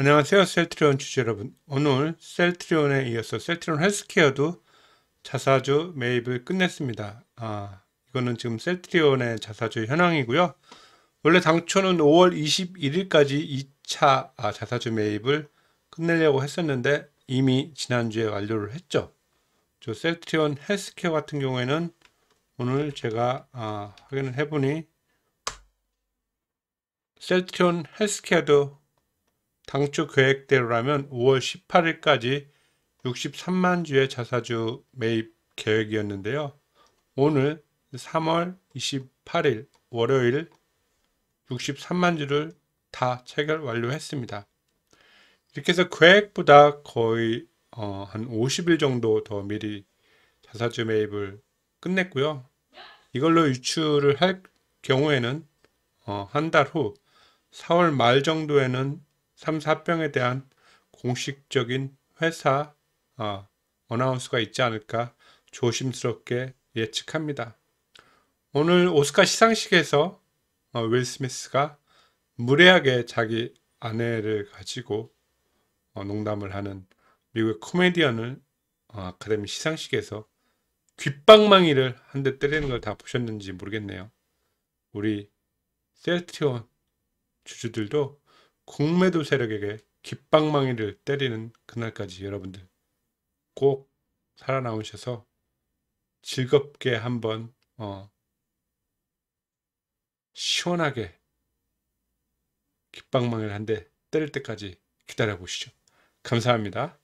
안녕하세요 셀트리온 주주 여러분 오늘 셀트리온에 이어서 셀트리온 헬스케어도 자사주 매입을 끝냈습니다 아 이거는 지금 셀트리온의 자사주 현황이고요 원래 당초는 5월 21일까지 2차 아, 자사주 매입을 끝내려고 했었는데 이미 지난주에 완료를 했죠 저 셀트리온 헬스케어 같은 경우에는 오늘 제가 아, 확인을 해보니 셀트리온 헬스케어도 당초 계획대로라면 5월 18일까지 63만 주의 자사주 매입 계획이었는데요. 오늘 3월 28일 월요일 63만 주를 다 체결 완료했습니다. 이렇게 해서 계획보다 거의 어, 한 50일 정도 더 미리 자사주 매입을 끝냈고요. 이걸로 유출을 할 경우에는 어, 한 달 후 4월 말 정도에는 삼사병에 대한 공식적인 회사 어, 어나운스가 있지 않을까 조심스럽게 예측합니다. 오늘 오스카 시상식에서 어, 윌 스미스가 무례하게 자기 아내를 가지고 어, 농담을 하는 미국의 코미디언을 어, 아카데미 시상식에서 귓방망이를 한 대 때리는 걸 다 보셨는지 모르겠네요. 우리 셀트리온 주주들도 공매도 세력에게 깃방망이를 때리는 그날까지 여러분들 꼭 살아나오셔서 즐겁게 한번 어, 시원하게 깃방망이를 한 대 때릴 때까지 기다려 보시죠. 감사합니다.